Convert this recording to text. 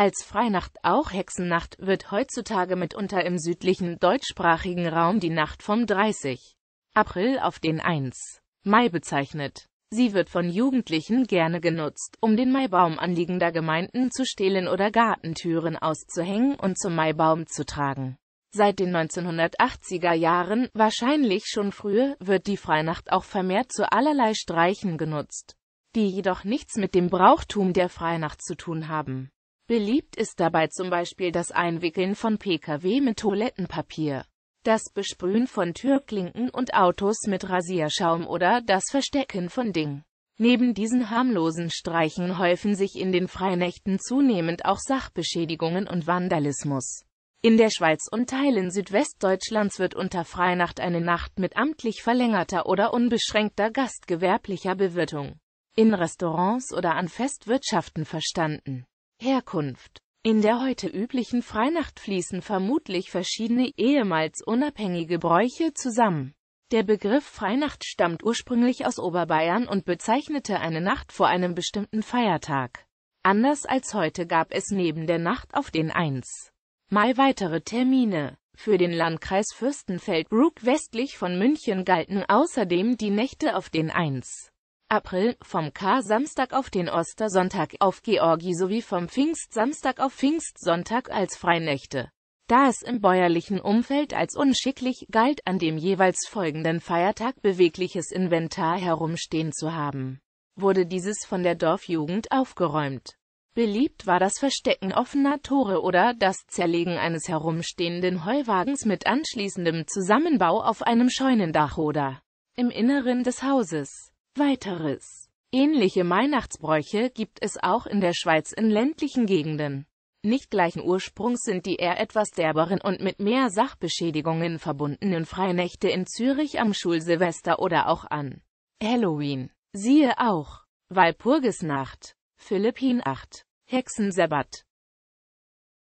Als Freinacht, auch Hexennacht, wird heutzutage mitunter im südlichen deutschsprachigen Raum die Nacht vom 30. April auf den 1. Mai bezeichnet. Sie wird von Jugendlichen gerne genutzt, um den Maibaum anliegender Gemeinden zu stehlen oder Gartentüren auszuhängen und zum Maibaum zu tragen. Seit den 1980er Jahren, wahrscheinlich schon früher, wird die Freinacht auch vermehrt zu allerlei Streichen genutzt, die jedoch nichts mit dem Brauchtum der Freinacht zu tun haben. Beliebt ist dabei zum Beispiel das Einwickeln von Pkw mit Toilettenpapier, das Besprühen von Türklinken und Autos mit Rasierschaum oder das Verstecken von Dingen. Neben diesen harmlosen Streichen häufen sich in den Freinächten zunehmend auch Sachbeschädigungen und Vandalismus. In der Schweiz und Teilen Südwestdeutschlands wird unter Freinacht eine Nacht mit amtlich verlängerter oder unbeschränkter gastgewerblicher Bewirtung in Restaurants oder an Festwirtschaften verstanden. Herkunft in der heute üblichen Freinacht fließen vermutlich verschiedene ehemals unabhängige Bräuche zusammen. Der Begriff Freinacht stammt ursprünglich aus Oberbayern und bezeichnete eine Nacht vor einem bestimmten Feiertag. Anders als heute gab es neben der Nacht auf den 1. Mai weitere Termine. Für den Landkreis Fürstenfeldbruck westlich von München galten außerdem die Nächte auf den 1. April, vom k samstag auf den Ostersonntag auf Georgi sowie vom Pfingstsamstag auf Pfingstsonntag als Freinächte. Da es im bäuerlichen Umfeld als unschicklich galt, an dem jeweils folgenden Feiertag bewegliches Inventar herumstehen zu haben, wurde dieses von der Dorfjugend aufgeräumt. Beliebt war das Verstecken offener Tore oder das Zerlegen eines herumstehenden Heuwagens mit anschließendem Zusammenbau auf einem Scheunendach oder im Inneren des Hauses. Weiteres. Ähnliche Weihnachtsbräuche gibt es auch in der Schweiz in ländlichen Gegenden. Nicht gleichen Ursprungs sind die eher etwas derberen und mit mehr Sachbeschädigungen verbundenen Freinächte in Zürich am Schulsilvester oder auch an Halloween. Siehe auch Walpurgisnacht, Philippinacht, Hexensabbat.